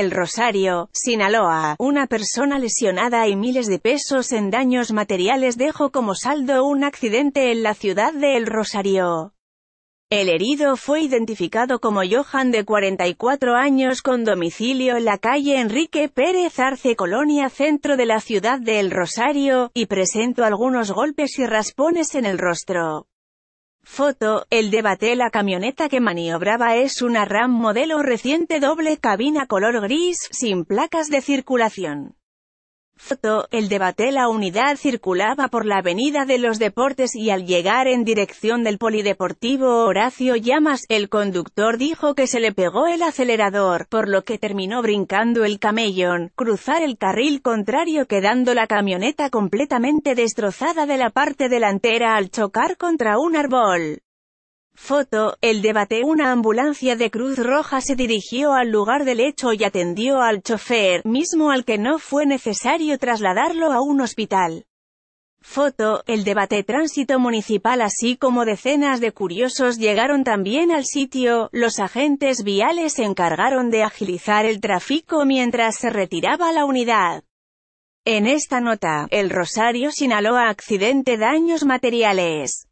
El Rosario, Sinaloa, una persona lesionada y miles de pesos en daños materiales dejó como saldo un accidente en la ciudad de El Rosario. El herido fue identificado como Johan de 44 años con domicilio en la calle Enrique Pérez Arce Colonia Centro de la ciudad de El Rosario, y presentó algunos golpes y raspones en el rostro. Foto, el debate La camioneta que maniobraba es una RAM modelo reciente doble cabina color gris, sin placas de circulación. Foto, el debate La unidad circulaba por la avenida de los deportes y al llegar en dirección del polideportivo Horacio Llamas, el conductor dijo que se le pegó el acelerador, por lo que terminó brincando el camellón, cruzar el carril contrario quedando la camioneta completamente destrozada de la parte delantera al chocar contra un árbol. Foto, el debate Una ambulancia de Cruz Roja se dirigió al lugar del hecho y atendió al chofer, mismo al que no fue necesario trasladarlo a un hospital. Foto, el debate tránsito municipal así como decenas de curiosos llegaron también al sitio, los agentes viales se encargaron de agilizar el tráfico mientras se retiraba la unidad. En esta nota, el Rosario a accidente daños materiales.